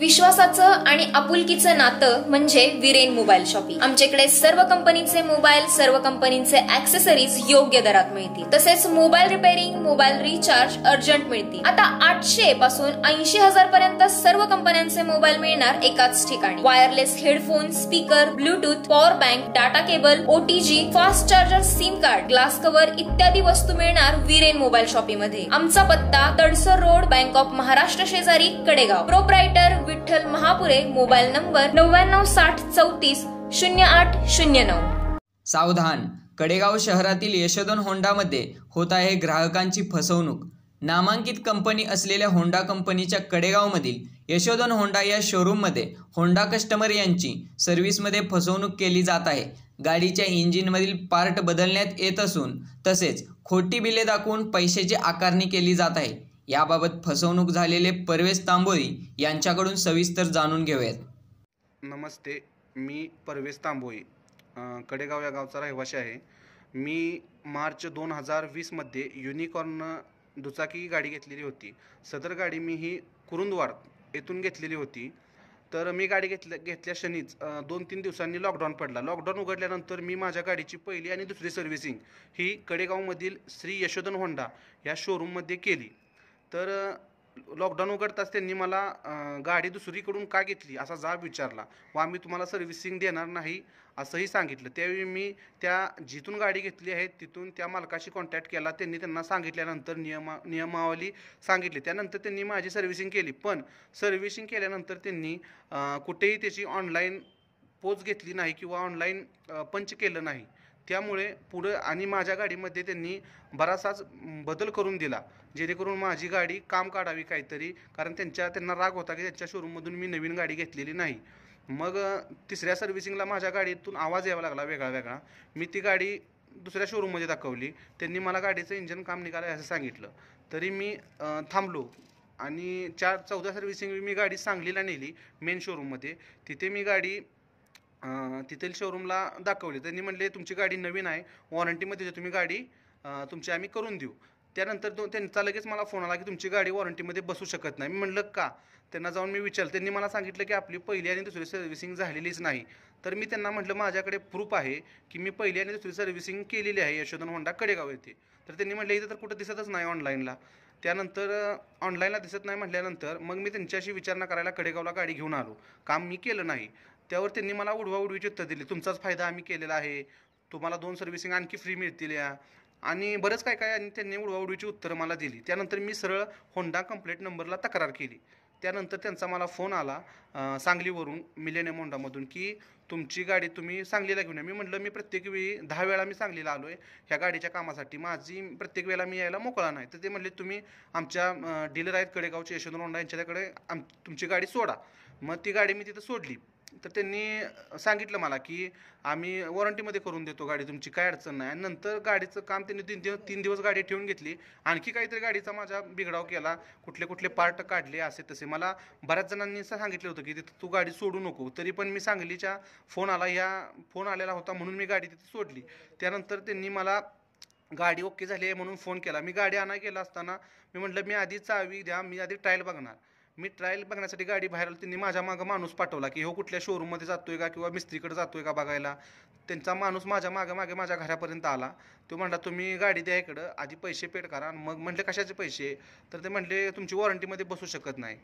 विश्वासाचं आणि आपुलकीचं नातं म्हणजे विरेन मोबाईल शॉपिंग आमच्याकडे सर्व कंपनीचे मोबाईल सर्व कंपनीचे ऍक्सेसरीज योग्य दरात मिळतील तसेच mobile repairing mobile recharge urgent मिळतील आता आठशे पासून ऐंशी हजार पर्यंत सर्व कंपन्यांचे मोबाईल मिळणार एकाच ठिकाणी wireless headphone speaker Bluetooth power bank data cable OTG fast charger SIM card glass cover इत्यादी वस्तू मिळणार विरेन मोबाईल शॉपिंग मध्ये आमचा पत्ता Tadsar road bank of Maharashtra शेजारी Kadegaon proprietor Vitthal Mahapure mobile number नव्याण्णव साठ चौतीस शून्य आठ शून्य नऊ सावधान कडेगाव शहरातील यशोधन होंडामध्ये होत आहे ग्राहकांची फसवणूक नामांकित कंपनी असलेल्या होंडा कंपनीच्या कडेगावमधील यशोधन होंडा या शोरूममध्ये होंडा कस्टमर यांची सर्व्हिसमध्ये फसवणूक केली जात आहे गाडीच्या इंजिन मधील पार्ट बदलण्यात येत असून तसेच खोटी बिले दाखवून पैशाची आकारणी केली जात आहे याबाबत फसवणूक झालेले परवेश तांबोळी यांच्याकडून सविस्तर जाणून घेऊयात नमस्ते मी परवेश तांबोळी कडेगाव या गावचा रहिवाशी आहे मी मार्च दोन हजार वीसमध्ये युनिकॉर्न दुचाकी गाडी घेतलेली होती सदर गाडी मी ही कुरुंदवार येथून घेतलेली होती तर मी गाडी घेतल्या घेतल्या क्षणीच दोन तीन दिवसांनी लॉकडाऊन पडला लॉकडाऊन उघडल्यानंतर मी माझ्या गाडीची पहिली आणि दुसरी सर्व्हिसिंग ही कडेगावमधील श्री यशोधन होंडा या शोरूममध्ये केली तर लॉकडाऊन उघडताच त्यांनी मला गाडी दुसरीकडून का घेतली असा जाब विचारला व आम्ही तुम्हाला सर्व्हिसिंग देणार नाही असंही सांगितलं त्यावेळी मी त्या जिथून गाडी घेतली आहे तिथून त्या मालकाशी कॉन्टॅक्ट केला त्यांनी त्यांना सांगितल्यानंतर नियमा नियमावली सांगितली त्यानंतर त्यांनी माझी सर्व्हिसिंग केली पण सर्व्हिसिंग केल्यानंतर त्यांनी कुठेही त्याची ऑनलाईन पोच घेतली नाही किंवा ऑनलाईन पंच केलं नाही त्यामुळे पुढं आणि माझ्या गाडीमध्ये त्यांनी बराचसाच बदल करून दिला जेणेकरून माझी गाडी काम काढावी काहीतरी कारण त्यांच्या त्यांना राग होता की त्यांच्या शोरूममधून मी नवीन गाडी घेतलेली नाही मग तिसऱ्या सर्व्हिसिंगला माझ्या गाडीतून आवाज यावा लागला वेगळा वेगळा मी ती गाडी दुसऱ्या शोरूममध्ये दाखवली त्यांनी मला गाडीचं इंजन काम निघालं असं सांगितलं तरी मी थांबलो आणि चार चौदा सर्व्हिसिंग मी गाडी सांगलीला नेली मेन शोरूममध्ये तिथे मी गाडी तिथील शोरूमला दाखवले त्यांनी म्हणले तुमची गाडी नवीन आहे वॉरंटीमध्ये तुम्ही गाडी तुमची आम्ही करून देऊ त्यानंतर तो त्यांचा लगेच मला फोन आला की तुमची गाडी वॉरंटीमध्ये बसू शकत नाही मी म्हणलं का त्यांना जाऊन मी विचारलं त्यांनी मला सांगितलं की आपली पहिली आणि दुसरी सर्व्हिसिंग झालेलीच नाही तर मी त्यांना म्हटलं माझ्याकडे प्रूफ आहे की मी पहिली आणि दुसरी सर्व्हिसिंग केलेली आहे यशोधन होंडा कडेगाव येथे तर त्यांनी म्हटलं इथं तर कुठं दिसतच नाही ऑनलाईनला त्यानंतर ऑनलाईनला दिसत नाही म्हटल्यानंतर मग मी त्यांच्याशी विचारणा करायला कडेगावला गाडी घेऊन आलो काम मी केलं नाही त्यावर त्यांनी मला उडवीचे उत्तर दिली तुमचाच फायदा आम्ही केलेला आहे तुम्हाला दोन सर्व्हिसिंग आणखी फ्री मिळतील या आणि बरंच काय काय आणि त्यांनी उडवाउडवीची उत्तरं मला दिली त्यानंतर मी सरळ होंडा कंप्लेंट नंबरला तक्रार केली त्यानंतर त्यांचा मला फोन आला सांगलीवरून मिलेनियम होंडामधून की तुमची गाडी तुम्ही सांगलीला घेऊन या मी म्हटलं मी प्रत्येक वेळी दहा वेळा मी सांगलीला आलो आहे ह्या गाडीच्या कामासाठी माझी प्रत्येक वेळेला मी यायला मोकळा नाही तर ते म्हणले तुम्ही आमच्या डीलर आहेत कडेगावचे यशवंत होंडा यांच्याकडे आम तुमची गाडी सोडा मग ती गाडी मी तिथं सोडली तर त्यांनी सांगितलं मला की आम्ही वॉरंटीमध्ये करून देतो गाडी तुमची काय अडचण नाही आणि नंतर गाडीचं काम त्यांनी तीन दिवस तीन दिवस गाडी ठेवून घेतली आणखी काहीतरी गाडीचा माझा बिघडाव केला कुठले कुठले पार्ट काढले असे तसे मला बऱ्याच जणांनी सांगितलं होतं की तिथं तू गाडी सोडू नको तरी पण मी सांगलीच्या फोन आला ह्या फोन आलेला होता म्हणून मी गाडी तिथे सोडली त्यानंतर त्यांनी मला गाडी ओके झाली आहे म्हणून फोन केला मी गाडी आणा गेला असताना मी म्हटलं मी आधी चावी द्या मी आधी ट्रायल बघणार मी ट्रायल बघण्यासाठी गाडी बाहेर आली त्यांनी माझ्या मागं माणूस पाठवला की हो कुठल्या शोरूममध्ये जातो आहे का किंवा मिस्त्रीकडे जातो आहे का बघायला त्यांचा माणूस माझ्या मागे मागे माझ्या घरापर्यंत आला तो म्हणला तुम्ही गाडी द्या इकडं आधी पैसे पेड करा मग म्हटले कशाचे पैसे तर ते म्हटले तुमची वॉरंटीमध्ये बसू शकत नाही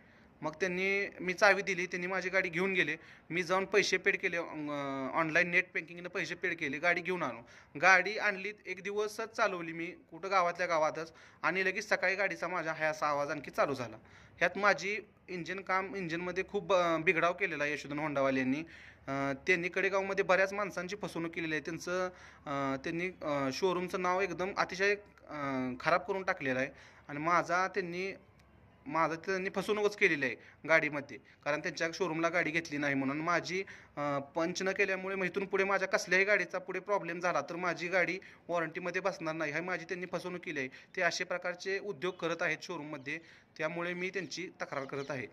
मग त्यांनी मी चावी दिली त्यांनी माझी गाडी घेऊन गेले मी जाऊन पैसे पेड केले ऑनलाईन नेट बँकिंगनं पैसे पेड केले गाडी घेऊन आलो गाडी आणली एक दिवसच चालवली मी कुठं गावातल्या गावातच आणि लगेच सकाळी गाडीचा माझ्या हा असा आवाज आणखी चालू झाला ह्यात माझी इंजिन काम इंजिनमध्ये खूप बिघडाव केलेला आहे यशोधन होंडावाल्यांनी त्यांनी कडेगावमध्ये बऱ्याच माणसांची फसवणूक केलेली आहे त्यांचं त्यांनी शोरूमचं नाव एकदम अतिशय खराब करून टाकलेलं आहे आणि माझा त्यांनी माझं त्यांनी फसवणूकच केलेली आहे गाडीमध्ये कारण त्यांच्या शोरूमला गाडी घेतली नाही म्हणून माझी पंच न केल्यामुळे मग इथून पुढे माझ्या कसल्याही गाडीचा पुढे प्रॉब्लेम झाला तर माझी गाडी वॉरंटीमध्ये बसणार नाही हे माझी त्यांनी फसवणूक केली आहे ते असे प्रकारचे उद्योग करत आहेत शोरूममध्ये त्यामुळे मी त्यांची तक्रार करत आहे